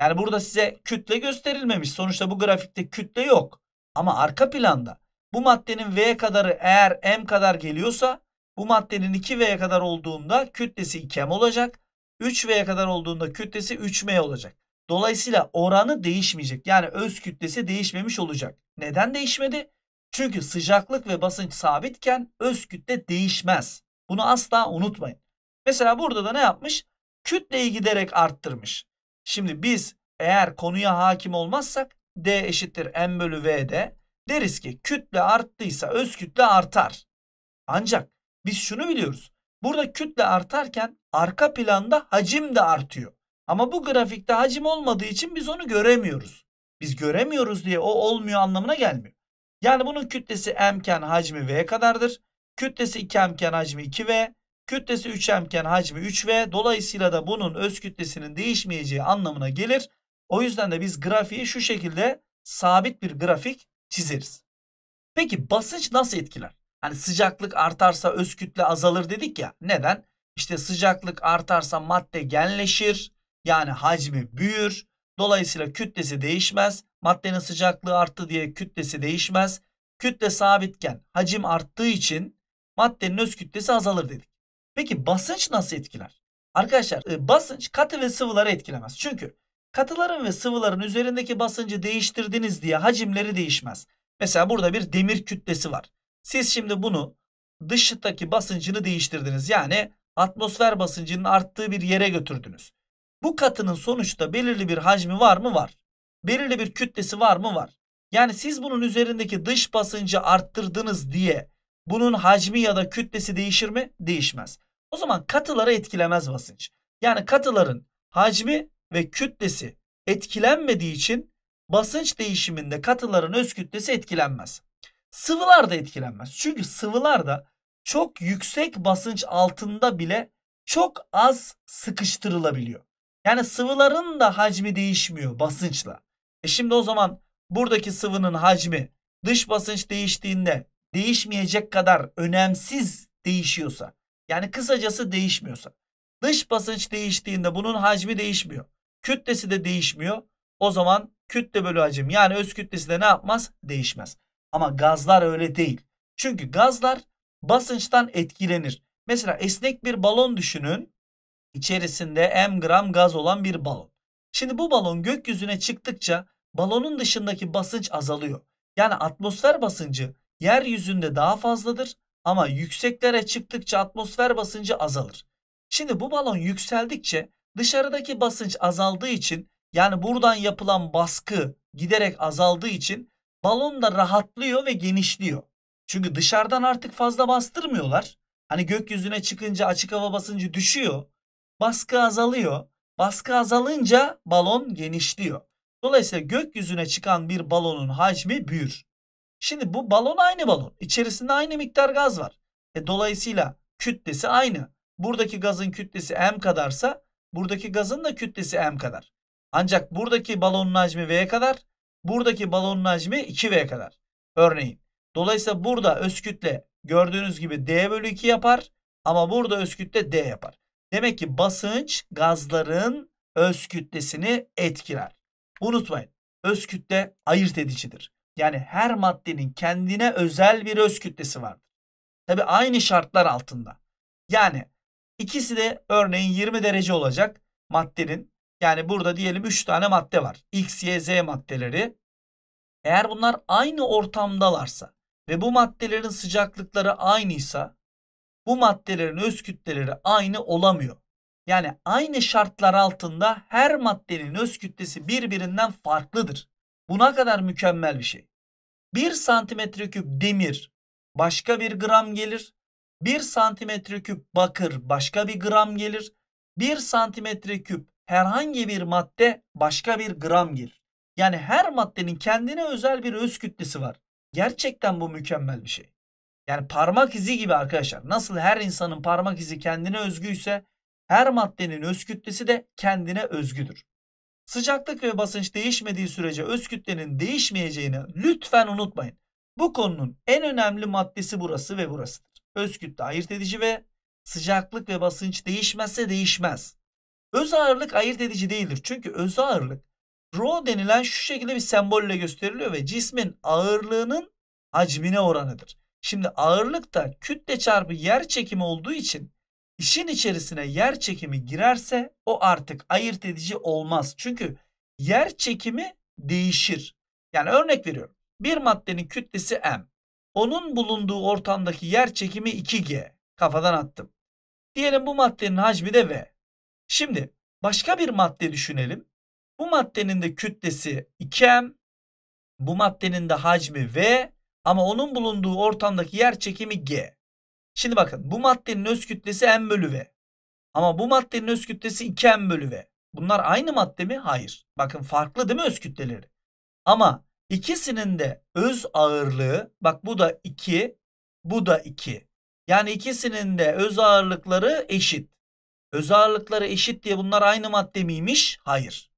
A: Yani burada size kütle gösterilmemiş. Sonuçta bu grafikte kütle yok. Ama arka planda bu maddenin V kadarı eğer M kadar geliyorsa bu maddenin 2 v kadar olduğunda kütlesi 2M olacak. 3 v kadar olduğunda kütlesi 3M olacak. Dolayısıyla oranı değişmeyecek. Yani öz kütlesi değişmemiş olacak. Neden değişmedi? Çünkü sıcaklık ve basınç sabitken öz kütle değişmez. Bunu asla unutmayın. Mesela burada da ne yapmış? kütleyi giderek arttırmış. Şimdi biz eğer konuya hakim olmazsak D eşittir M bölü V'de deriz ki kütle arttıysa öz kütle artar. Ancak biz şunu biliyoruz. Burada kütle artarken arka planda hacim de artıyor. Ama bu grafikte hacim olmadığı için biz onu göremiyoruz. Biz göremiyoruz diye o olmuyor anlamına gelmiyor. Yani bunun kütlesi m iken hacmi v kadardır. Kütlesi 2m iken hacmi 2v. Kütlesi 3M iken hacmi 3V. Dolayısıyla da bunun öz kütlesinin değişmeyeceği anlamına gelir. O yüzden de biz grafiği şu şekilde sabit bir grafik çizeriz. Peki basınç nasıl etkiler? Hani sıcaklık artarsa öz kütle azalır dedik ya. Neden? İşte sıcaklık artarsa madde genleşir. Yani hacmi büyür. Dolayısıyla kütlesi değişmez. Maddenin sıcaklığı arttı diye kütlesi değişmez. Kütle sabitken hacim arttığı için maddenin öz kütlesi azalır dedik. Peki basınç nasıl etkiler? Arkadaşlar e, basınç katı ve sıvıları etkilemez. Çünkü katıların ve sıvıların üzerindeki basıncı değiştirdiniz diye hacimleri değişmez. Mesela burada bir demir kütlesi var. Siz şimdi bunu dıştaki basıncını değiştirdiniz. Yani atmosfer basıncının arttığı bir yere götürdünüz. Bu katının sonuçta belirli bir hacmi var mı? Var. Belirli bir kütlesi var mı? Var. Yani siz bunun üzerindeki dış basıncı arttırdınız diye bunun hacmi ya da kütlesi değişir mi? Değişmez. O zaman katıları etkilemez basınç. Yani katıların hacmi ve kütlesi etkilenmediği için basınç değişiminde katıların öz kütlesi etkilenmez. Sıvılar da etkilenmez. Çünkü sıvılar da çok yüksek basınç altında bile çok az sıkıştırılabiliyor. Yani sıvıların da hacmi değişmiyor basınçla. E şimdi o zaman buradaki sıvının hacmi dış basınç değiştiğinde değişmeyecek kadar önemsiz değişiyorsa yani kısacası değişmiyorsa dış basınç değiştiğinde bunun hacmi değişmiyor. Kütlesi de değişmiyor. O zaman kütle bölü hacim yani öz kütlesi de ne yapmaz? Değişmez. Ama gazlar öyle değil. Çünkü gazlar basınçtan etkilenir. Mesela esnek bir balon düşünün. içerisinde m gram gaz olan bir balon. Şimdi bu balon gökyüzüne çıktıkça balonun dışındaki basınç azalıyor. Yani atmosfer basıncı yeryüzünde daha fazladır ama yükseklere çıktıkça atmosfer basıncı azalır. Şimdi bu balon yükseldikçe dışarıdaki basınç azaldığı için yani buradan yapılan baskı giderek azaldığı için balon da rahatlıyor ve genişliyor. Çünkü dışarıdan artık fazla bastırmıyorlar. Hani gökyüzüne çıkınca açık hava basıncı düşüyor. Baskı azalıyor. Baskı azalınca balon genişliyor. Dolayısıyla gökyüzüne çıkan bir balonun hacmi büyür. Şimdi bu balon aynı balon. İçerisinde aynı miktar gaz var. E, dolayısıyla kütlesi aynı. Buradaki gazın kütlesi m kadarsa buradaki gazın da kütlesi m kadar. Ancak buradaki balonun hacmi v kadar. Buradaki balonun hacmi 2v kadar. Örneğin. Dolayısıyla burada öz kütle gördüğünüz gibi d bölü 2 yapar. Ama burada öz kütle d yapar. Demek ki basınç gazların öz kütlesini etkiler. Unutmayın öz kütle ayırt edicidir. Yani her maddenin kendine özel bir öz kütlesi vardır. Tabi aynı şartlar altında. Yani ikisi de örneğin 20 derece olacak maddenin. Yani burada diyelim 3 tane madde var. X, Y, Z maddeleri. Eğer bunlar aynı ortamdalarsa ve bu maddelerin sıcaklıkları aynıysa bu maddelerin öz kütleleri aynı olamıyor. Yani aynı şartlar altında her maddenin öz kütlesi birbirinden farklıdır. Buna kadar mükemmel bir şey. 1 santimetre küp demir başka bir gram gelir. 1 santimetre küp bakır başka bir gram gelir. 1 santimetre küp herhangi bir madde başka bir gram gelir. Yani her maddenin kendine özel bir öz kütlesi var. Gerçekten bu mükemmel bir şey. Yani parmak izi gibi arkadaşlar. Nasıl her insanın parmak izi kendine özgüyse her maddenin öz kütlesi de kendine özgüdür. Sıcaklık ve basınç değişmediği sürece öz kütlenin değişmeyeceğini lütfen unutmayın. Bu konunun en önemli maddesi burası ve burasıdır. Öz kütle ayırt edici ve sıcaklık ve basınç değişmezse değişmez. Öz ağırlık ayırt edici değildir. Çünkü öz ağırlık rho denilen şu şekilde bir sembolle gösteriliyor ve cismin ağırlığının hacmine oranıdır. Şimdi ağırlık da kütle çarpı yer çekimi olduğu için İşin içerisine yer çekimi girerse o artık ayırt edici olmaz. Çünkü yer çekimi değişir. Yani örnek veriyorum. Bir maddenin kütlesi m. Onun bulunduğu ortamdaki yer çekimi 2g. Kafadan attım. Diyelim bu maddenin hacmi de v. Şimdi başka bir madde düşünelim. Bu maddenin de kütlesi 2m. Bu maddenin de hacmi v ama onun bulunduğu ortamdaki yer çekimi g. Şimdi bakın bu maddenin öz kütlesi m bölü v. Ama bu maddenin öz kütlesi 2m bölü v. Bunlar aynı madde mi? Hayır. Bakın farklı değil mi öz kütleleri? Ama ikisinin de öz ağırlığı bak bu da 2 bu da 2. Yani ikisinin de öz ağırlıkları eşit. Öz ağırlıkları eşit diye bunlar aynı madde miymiş? Hayır.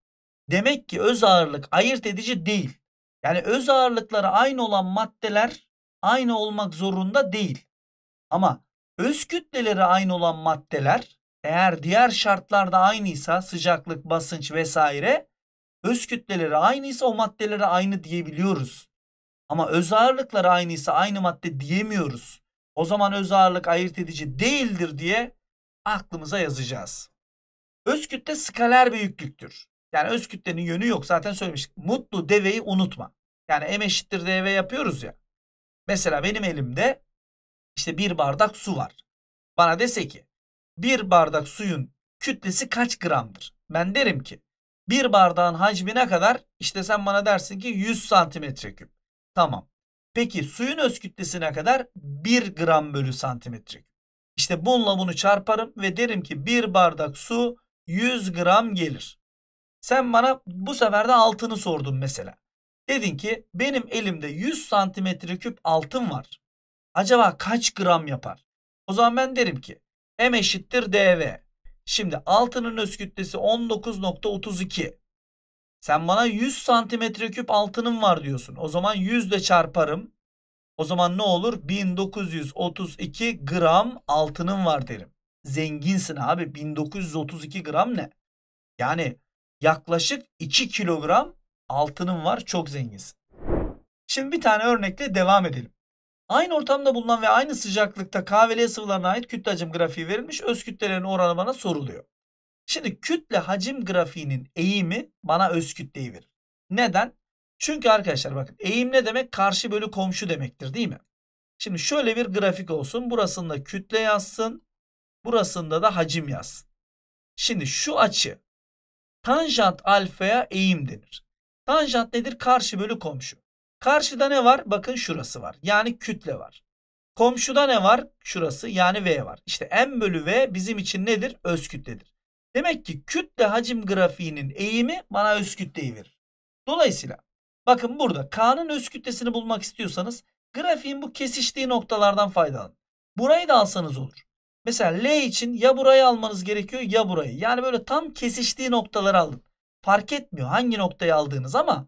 A: Demek ki öz ağırlık ayırt edici değil. Yani öz ağırlıkları aynı olan maddeler aynı olmak zorunda değil. Ama öz kütleleri aynı olan maddeler eğer diğer şartlarda aynıysa sıcaklık, basınç vesaire öz kütleleri aynıysa o maddelere aynı diyebiliyoruz. Ama öz ağırlıkları aynıysa aynı madde diyemiyoruz. O zaman öz ağırlık ayırt edici değildir diye aklımıza yazacağız. Öz kütle skaler büyüklüktür. Yani öz kütlenin yönü yok zaten söylemiştik. Mutlu deveyi unutma. Yani m eşittir dv yapıyoruz ya. Mesela benim elimde işte bir bardak su var. Bana dese ki bir bardak suyun kütlesi kaç gramdır? Ben derim ki bir bardağın hacmi ne kadar? İşte sen bana dersin ki 100 santimetre küp. Tamam. Peki suyun öz kütlesi ne kadar? 1 gram bölü santimetre küp. İşte bununla bunu çarparım ve derim ki bir bardak su 100 gram gelir. Sen bana bu sefer de altını sordun mesela. Dedin ki benim elimde 100 santimetre küp altın var acaba kaç gram yapar? O zaman ben derim ki M eşittir DV. Şimdi altının öz kütlesi 19.32. Sen bana 100 santimetre küp altınım var diyorsun. O zaman 100 de çarparım. O zaman ne olur? 1932 gram altının var derim. Zenginsin abi. 1932 gram ne? Yani yaklaşık 2 kilogram altının var. Çok zenginsin. Şimdi bir tane örnekle devam edelim. Aynı ortamda bulunan ve aynı sıcaklıkta KVL sıvılarına ait kütle hacim grafiği verilmiş. Öz kütlelerin oranı bana soruluyor. Şimdi kütle hacim grafiğinin eğimi bana öz kütleyi verir. Neden? Çünkü arkadaşlar bakın eğim ne demek? Karşı bölü komşu demektir değil mi? Şimdi şöyle bir grafik olsun. Burasında kütle yazsın. Burasında da hacim yazsın. Şimdi şu açı tanjant alfaya eğim denir. Tanjant nedir? Karşı bölü komşu. Karşıda ne var? Bakın şurası var. Yani kütle var. Komşuda ne var? Şurası yani V var. İşte M bölü V bizim için nedir? Öz kütledir. Demek ki kütle hacim grafiğinin eğimi bana öz kütleyi verir. Dolayısıyla bakın burada K'nın öz kütlesini bulmak istiyorsanız grafiğin bu kesiştiği noktalardan faydalanın. Burayı da alsanız olur. Mesela L için ya burayı almanız gerekiyor ya burayı. Yani böyle tam kesiştiği noktaları alın. Fark etmiyor hangi noktayı aldığınız ama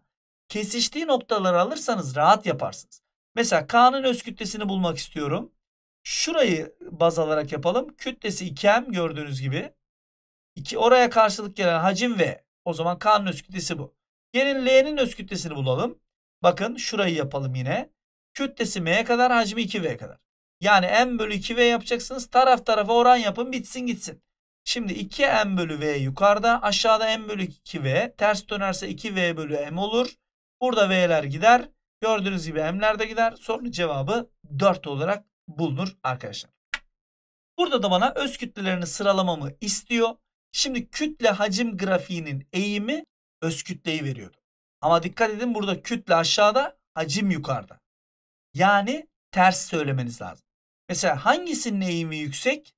A: kesiştiği noktaları alırsanız rahat yaparsınız. Mesela K'nın öz kütlesini bulmak istiyorum. Şurayı baz alarak yapalım. Kütlesi 2M gördüğünüz gibi. 2 oraya karşılık gelen hacim V. O zaman K'nın öz kütlesi bu. Gelin L'nin öz kütlesini bulalım. Bakın şurayı yapalım yine. Kütlesi M'ye kadar hacmi 2V kadar. Yani M bölü 2V yapacaksınız. Taraf tarafa oran yapın bitsin gitsin. Şimdi 2M bölü V yukarıda aşağıda M bölü 2V ters dönerse 2V bölü M olur. Burada V'ler gider. Gördüğünüz gibi M'ler de gider. Sorunun cevabı 4 olarak bulunur arkadaşlar. Burada da bana öz kütlelerini sıralamamı istiyor. Şimdi kütle hacim grafiğinin eğimi öz kütleyi veriyordu. Ama dikkat edin burada kütle aşağıda, hacim yukarıda. Yani ters söylemeniz lazım. Mesela hangisinin eğimi yüksek?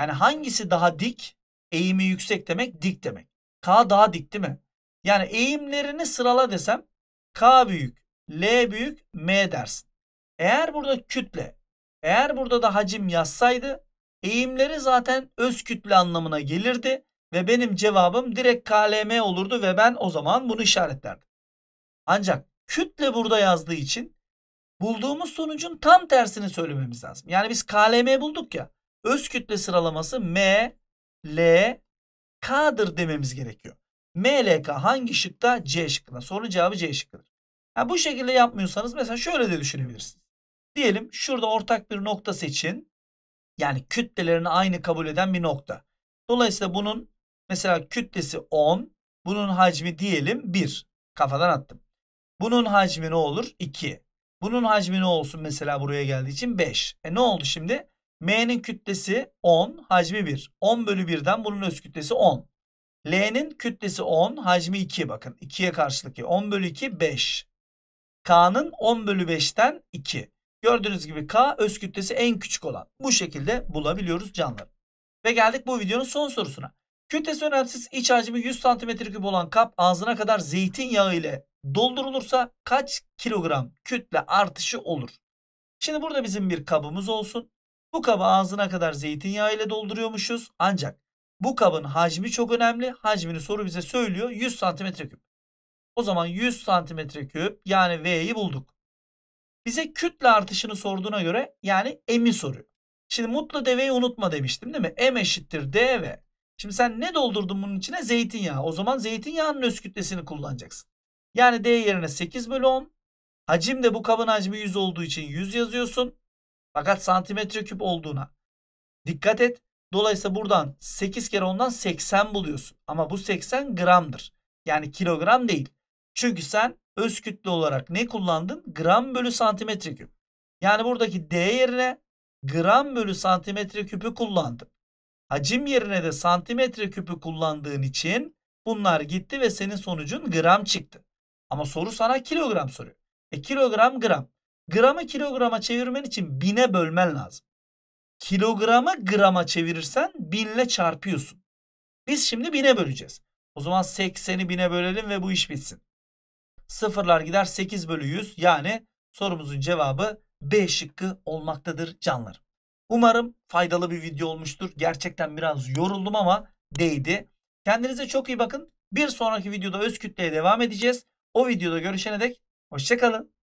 A: Yani hangisi daha dik? Eğimi yüksek demek dik demek. K daha dik değil mi? Yani eğimlerini sırala desem K büyük, L büyük, M dersin. Eğer burada kütle, eğer burada da hacim yazsaydı eğimleri zaten öz kütle anlamına gelirdi ve benim cevabım direkt KLM olurdu ve ben o zaman bunu işaretlerdim. Ancak kütle burada yazdığı için bulduğumuz sonucun tam tersini söylememiz lazım. Yani biz KLM bulduk ya. Öz kütle sıralaması M, L, K'dır dememiz gerekiyor. MLK hangi şıkta? C şıkkında. Sorunun cevabı C şıkkıdır. Yani bu şekilde yapmıyorsanız mesela şöyle de düşünebilirsiniz. Diyelim şurada ortak bir nokta seçin. Yani kütlelerini aynı kabul eden bir nokta. Dolayısıyla bunun mesela kütlesi 10. Bunun hacmi diyelim 1. Kafadan attım. Bunun hacmi ne olur? 2. Bunun hacmi ne olsun mesela buraya geldiği için? 5. E ne oldu şimdi? M'nin kütlesi 10, hacmi 1. 10 bölü 1'den bunun öz kütlesi 10. L'nin kütlesi 10, hacmi 2 bakın. 2'ye karşılık 10 bölü 2 5. K'nın 10 bölü 5'ten 2. Gördüğünüz gibi K öz kütlesi en küçük olan. Bu şekilde bulabiliyoruz canlıları. Ve geldik bu videonun son sorusuna. Kütlesi önemsiz iç hacmi 100 cm3 olan kap ağzına kadar zeytinyağı ile doldurulursa kaç kilogram kütle artışı olur? Şimdi burada bizim bir kabımız olsun. Bu kabı ağzına kadar zeytinyağı ile dolduruyormuşuz. Ancak bu kabın hacmi çok önemli. Hacmini soru bize söylüyor. 100 santimetre küp. O zaman 100 santimetre küp yani V'yi bulduk. Bize kütle artışını sorduğuna göre yani M'i soruyor. Şimdi mutlu deveyi unutma demiştim değil mi? M eşittir DV. Şimdi sen ne doldurdun bunun içine? Zeytinyağı. O zaman zeytinyağının öz kütlesini kullanacaksın. Yani D yerine 8 bölü 10. Hacim de bu kabın hacmi 100 olduğu için 100 yazıyorsun. Fakat santimetre küp olduğuna. Dikkat et. Dolayısıyla buradan 8 kere 10'dan 80 buluyorsun. Ama bu 80 gramdır. Yani kilogram değil. Çünkü sen öz kütle olarak ne kullandın? Gram bölü santimetre küp. Yani buradaki D yerine gram bölü santimetre küpü kullandın. Hacim yerine de santimetre küpü kullandığın için bunlar gitti ve senin sonucun gram çıktı. Ama soru sana kilogram soruyor. E kilogram gram. Gramı kilograma çevirmen için bine bölmen lazım. Kilogramı grama çevirirsen binle çarpıyorsun. Biz şimdi bine böleceğiz. O zaman 80'i bine bölelim ve bu iş bitsin. Sıfırlar gider 8 bölü 100 yani sorumuzun cevabı B şıkkı olmaktadır canlar. Umarım faydalı bir video olmuştur. Gerçekten biraz yoruldum ama değdi. Kendinize çok iyi bakın. Bir sonraki videoda öz kütleye devam edeceğiz. O videoda görüşene dek hoşçakalın.